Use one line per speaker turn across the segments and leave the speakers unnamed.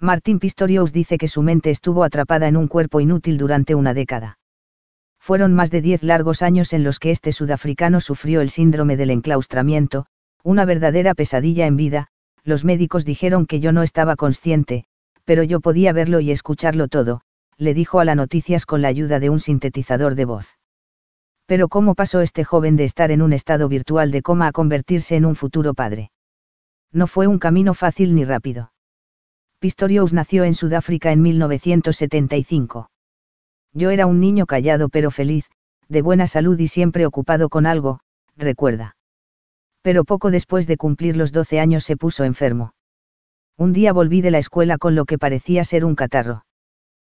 Martín Pistorius dice que su mente estuvo atrapada en un cuerpo inútil durante una década. Fueron más de diez largos años en los que este sudafricano sufrió el síndrome del enclaustramiento, una verdadera pesadilla en vida, los médicos dijeron que yo no estaba consciente, pero yo podía verlo y escucharlo todo, le dijo a la noticias con la ayuda de un sintetizador de voz. Pero ¿cómo pasó este joven de estar en un estado virtual de coma a convertirse en un futuro padre? No fue un camino fácil ni rápido. Pistorius nació en Sudáfrica en 1975. Yo era un niño callado pero feliz, de buena salud y siempre ocupado con algo, recuerda. Pero poco después de cumplir los 12 años se puso enfermo. Un día volví de la escuela con lo que parecía ser un catarro.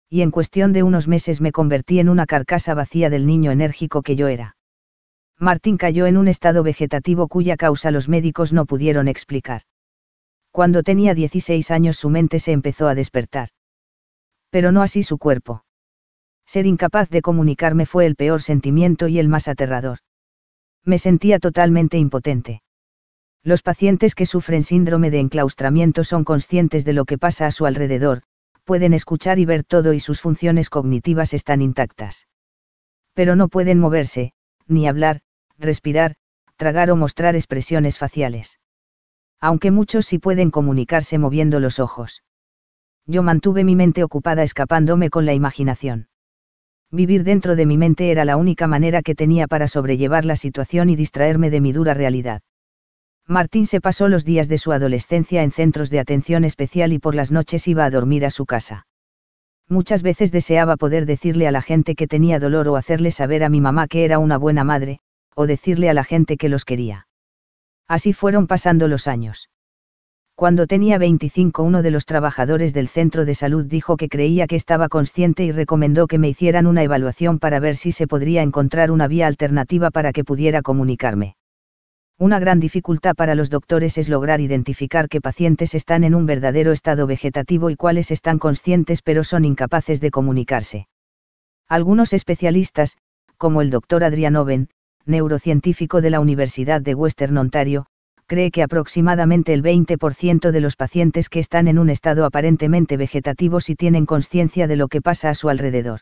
Y en cuestión de unos meses me convertí en una carcasa vacía del niño enérgico que yo era. Martín cayó en un estado vegetativo cuya causa los médicos no pudieron explicar. Cuando tenía 16 años su mente se empezó a despertar. Pero no así su cuerpo. Ser incapaz de comunicarme fue el peor sentimiento y el más aterrador. Me sentía totalmente impotente. Los pacientes que sufren síndrome de enclaustramiento son conscientes de lo que pasa a su alrededor, pueden escuchar y ver todo y sus funciones cognitivas están intactas. Pero no pueden moverse, ni hablar, respirar, tragar o mostrar expresiones faciales aunque muchos sí pueden comunicarse moviendo los ojos. Yo mantuve mi mente ocupada escapándome con la imaginación. Vivir dentro de mi mente era la única manera que tenía para sobrellevar la situación y distraerme de mi dura realidad. Martín se pasó los días de su adolescencia en centros de atención especial y por las noches iba a dormir a su casa. Muchas veces deseaba poder decirle a la gente que tenía dolor o hacerle saber a mi mamá que era una buena madre, o decirle a la gente que los quería. Así fueron pasando los años. Cuando tenía 25 uno de los trabajadores del centro de salud dijo que creía que estaba consciente y recomendó que me hicieran una evaluación para ver si se podría encontrar una vía alternativa para que pudiera comunicarme. Una gran dificultad para los doctores es lograr identificar qué pacientes están en un verdadero estado vegetativo y cuáles están conscientes pero son incapaces de comunicarse. Algunos especialistas, como el doctor Adrianoven, neurocientífico de la Universidad de Western Ontario, cree que aproximadamente el 20% de los pacientes que están en un estado aparentemente vegetativo si tienen conciencia de lo que pasa a su alrededor.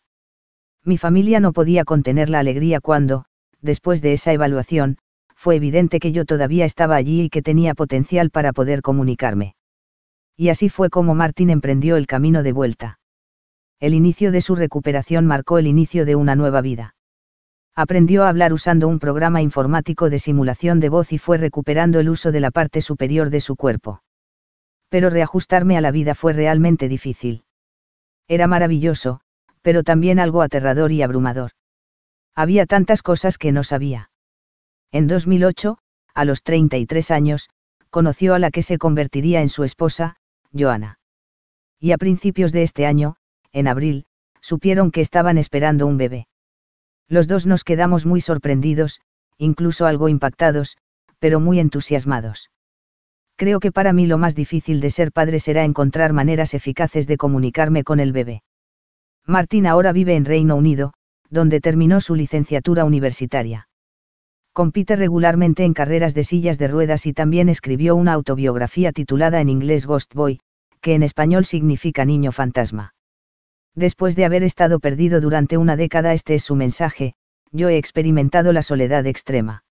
Mi familia no podía contener la alegría cuando, después de esa evaluación, fue evidente que yo todavía estaba allí y que tenía potencial para poder comunicarme. Y así fue como Martin emprendió el camino de vuelta. El inicio de su recuperación marcó el inicio de una nueva vida aprendió a hablar usando un programa informático de simulación de voz y fue recuperando el uso de la parte superior de su cuerpo. Pero reajustarme a la vida fue realmente difícil. Era maravilloso, pero también algo aterrador y abrumador. Había tantas cosas que no sabía. En 2008, a los 33 años, conoció a la que se convertiría en su esposa, Joana. Y a principios de este año, en abril, supieron que estaban esperando un bebé. Los dos nos quedamos muy sorprendidos, incluso algo impactados, pero muy entusiasmados. Creo que para mí lo más difícil de ser padre será encontrar maneras eficaces de comunicarme con el bebé. Martín ahora vive en Reino Unido, donde terminó su licenciatura universitaria. Compite regularmente en carreras de sillas de ruedas y también escribió una autobiografía titulada en inglés Ghost Boy, que en español significa Niño Fantasma. Después de haber estado perdido durante una década, este es su mensaje, yo he experimentado la soledad extrema.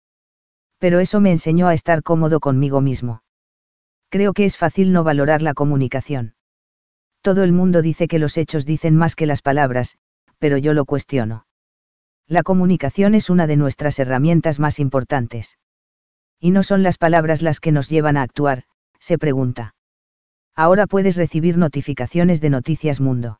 Pero eso me enseñó a estar cómodo conmigo mismo. Creo que es fácil no valorar la comunicación. Todo el mundo dice que los hechos dicen más que las palabras, pero yo lo cuestiono. La comunicación es una de nuestras herramientas más importantes. ¿Y no son las palabras las que nos llevan a actuar? se pregunta. Ahora puedes recibir notificaciones de Noticias Mundo